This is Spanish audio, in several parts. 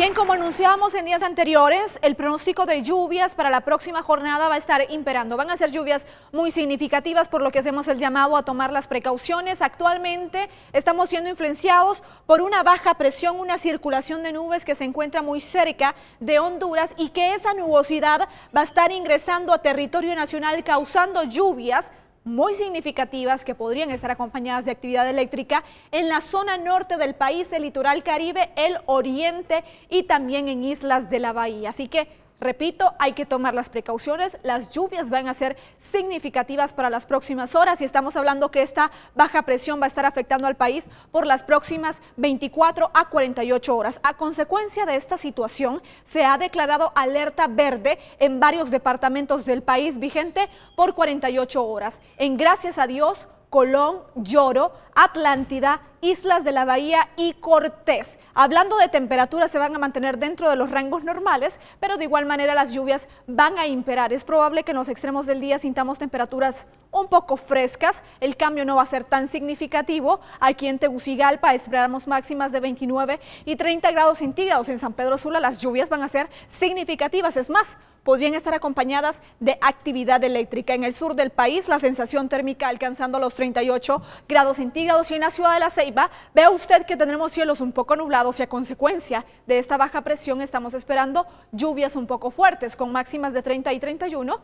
Bien, como anunciábamos en días anteriores, el pronóstico de lluvias para la próxima jornada va a estar imperando. Van a ser lluvias muy significativas, por lo que hacemos el llamado a tomar las precauciones. Actualmente estamos siendo influenciados por una baja presión, una circulación de nubes que se encuentra muy cerca de Honduras y que esa nubosidad va a estar ingresando a territorio nacional causando lluvias muy significativas que podrían estar acompañadas de actividad eléctrica en la zona norte del país, el litoral caribe, el oriente y también en islas de la bahía. Así que Repito, hay que tomar las precauciones. Las lluvias van a ser significativas para las próximas horas y estamos hablando que esta baja presión va a estar afectando al país por las próximas 24 a 48 horas. A consecuencia de esta situación, se ha declarado alerta verde en varios departamentos del país vigente por 48 horas. En gracias a Dios, Colón, Lloro, Atlántida, Islas de la Bahía y Cortés. Hablando de temperaturas, se van a mantener dentro de los rangos normales, pero de igual manera las lluvias van a imperar. Es probable que en los extremos del día sintamos temperaturas un poco frescas, el cambio no va a ser tan significativo. Aquí en Tegucigalpa esperamos máximas de 29 y 30 grados centígrados. En San Pedro Sula las lluvias van a ser significativas, es más, podrían estar acompañadas de actividad eléctrica. En el sur del país la sensación térmica alcanzando los 38 grados centígrados y en la ciudad de La Ceiba vea usted que tendremos cielos un poco nublados y a consecuencia de esta baja presión estamos esperando lluvias un poco fuertes con máximas de 30 y 31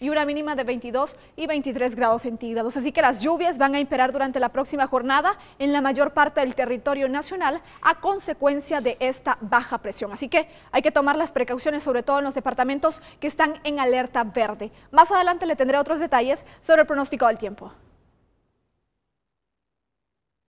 y una mínima de 22 y 23 grados centígrados. Así que las lluvias van a imperar durante la próxima jornada en la mayor parte del territorio nacional a consecuencia de esta baja presión. Así que hay que tomar las precauciones, sobre todo en los departamentos que están en alerta verde. Más adelante le tendré otros detalles sobre el pronóstico del tiempo.